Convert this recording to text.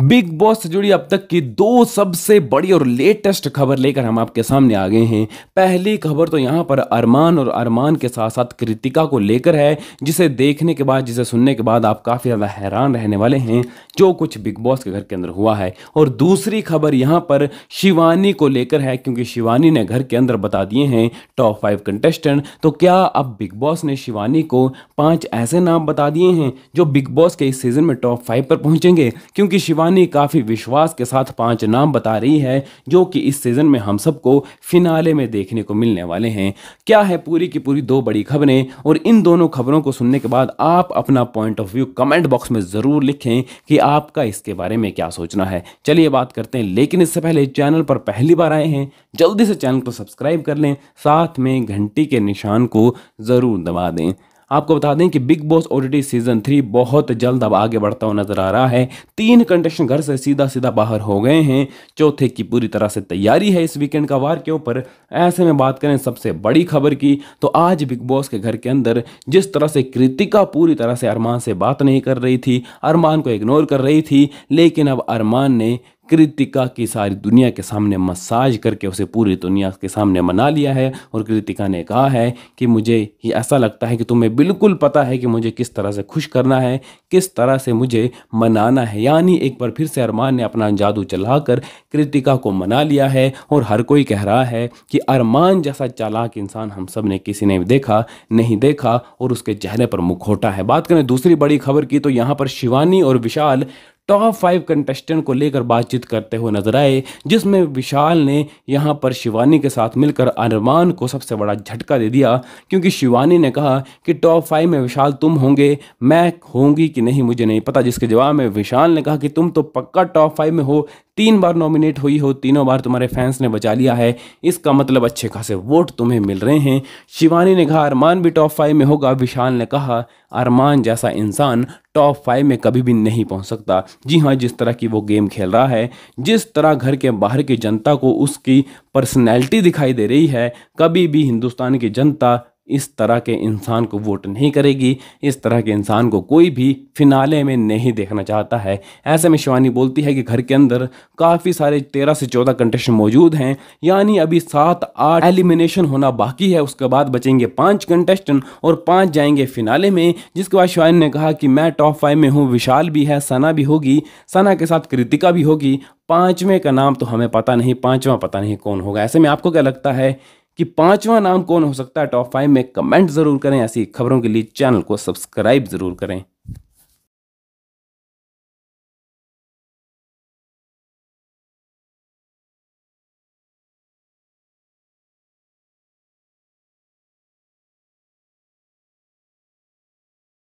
big boss से जुड़ी अब तक की दो सबसे बड़ी और लेटेस्ट खबर लेकर हम आपके सामने आ गए हैं पहली खबर तो यहाँ पर अरमान और अरमान के साथ साथ कृतिका को लेकर है जिसे देखने के बाद जिसे सुनने के बाद आप काफ़ी ज़्यादा हैरान रहने वाले हैं जो कुछ बिग बॉस के घर के अंदर हुआ है और दूसरी खबर यहाँ पर शिवानी को लेकर है क्योंकि शिवानी ने घर के अंदर बता दिए हैं टॉप फाइव कंटेस्टेंट तो क्या अब बिग बॉस ने शिवानी को पाँच ऐसे नाम बता दिए हैं जो बिग बॉस के इस सीज़न में टॉप फाइव पर पहुँचेंगे क्योंकि शिवानी शिवानी काफ़ी विश्वास के साथ पांच नाम बता रही है जो कि इस सीज़न में हम सबको फिनाले में देखने को मिलने वाले हैं क्या है पूरी की पूरी दो बड़ी खबरें और इन दोनों खबरों को सुनने के बाद आप अपना point of view comment box में ज़रूर लिखें कि आपका इसके बारे में क्या सोचना है चलिए बात करते हैं लेकिन इससे पहले चैनल पर पहली बार आए हैं जल्दी से चैनल को सब्सक्राइब कर लें साथ में घंटी के निशान को ज़रूर दबा दें आपको बता दें कि Bigg Boss already season three बहुत जल्द अब आगे बढ़ता हुआ नजर आ रहा है तीन कंटेस्टेंट घर से सीधा सीधा बाहर हो गए हैं चौथे की पूरी तरह से तैयारी है इस वीकेंड का वार के ऊपर ऐसे में बात करें सबसे बड़ी खबर की तो आज बिग बॉस के घर के अंदर जिस तरह से कृतिका पूरी तरह से अरमान से बात नहीं कर रही थी अरमान को इग्नोर कर रही थी लेकिन अब अरमान ने कृतिका की सारी दुनिया के सामने मसाज करके उसे पूरी दुनिया के सामने मना लिया है और कृतिका ने कहा है कि मुझे ये ऐसा लगता है कि तुम्हें बिल्कुल पता है कि मुझे किस तरह से खुश करना है किस तरह से मुझे मनाना है यानी एक बार फिर से अरमान ने अपना जादू चला कर कृतिका को मना लिया है और हर कोई कह रहा है कि अरमान जैसा चालाक इंसान हम सब ने किसी ने देखा नहीं देखा और उसके चेहरे पर मुखोटा है बात करें दूसरी बड़ी खबर की तो यहाँ पर शिवानी और विशाल टॉप फाइव कंटेस्टेंट को लेकर बातचीत करते हुए नजर आए जिसमें विशाल ने यहाँ पर शिवानी के साथ मिलकर अरमान को सबसे बड़ा झटका दे दिया क्योंकि शिवानी ने कहा कि टॉप फाइव में विशाल तुम होंगे मैं होंगी कि नहीं मुझे नहीं पता जिसके जवाब में विशाल ने कहा कि तुम तो पक्का टॉप फाइव में हो तीन बार नॉमिनेट हुई हो तीनों बार तुम्हारे फैंस ने बचा लिया है इसका मतलब अच्छे खासे वोट तुम्हें मिल रहे हैं शिवानी ने कहा अरमान भी टॉप फाइव में होगा विशाल ने कहा अरमान जैसा इंसान टॉप फाइव में कभी भी नहीं पहुंच सकता जी हाँ जिस तरह की वो गेम खेल रहा है जिस तरह घर के बाहर की जनता को उसकी पर्सनैलिटी दिखाई दे रही है कभी भी हिंदुस्तान की जनता इस तरह के इंसान को वोट नहीं करेगी इस तरह के इंसान को कोई भी फिनाले में नहीं देखना चाहता है ऐसे में शिवानी बोलती है कि घर के अंदर काफ़ी सारे तेरह से चौदह कंटेस्टेंट मौजूद हैं यानी अभी सात आठ एलिमिनेशन होना बाकी है उसके बाद बचेंगे पाँच कंटेस्टेंट और पाँच जाएंगे फिनाले में जिसके बाद शिवानी ने कहा कि मैं टॉप फाइव में हूँ विशाल भी है सना भी होगी सना के साथ कृतिका भी होगी पाँचवें का नाम तो हमें पता नहीं पाँचवा पता नहीं कौन होगा ऐसे में आपको क्या लगता है कि पांचवा नाम कौन हो सकता है टॉप फाइव में कमेंट जरूर करें ऐसी खबरों के लिए चैनल को सब्सक्राइब जरूर करें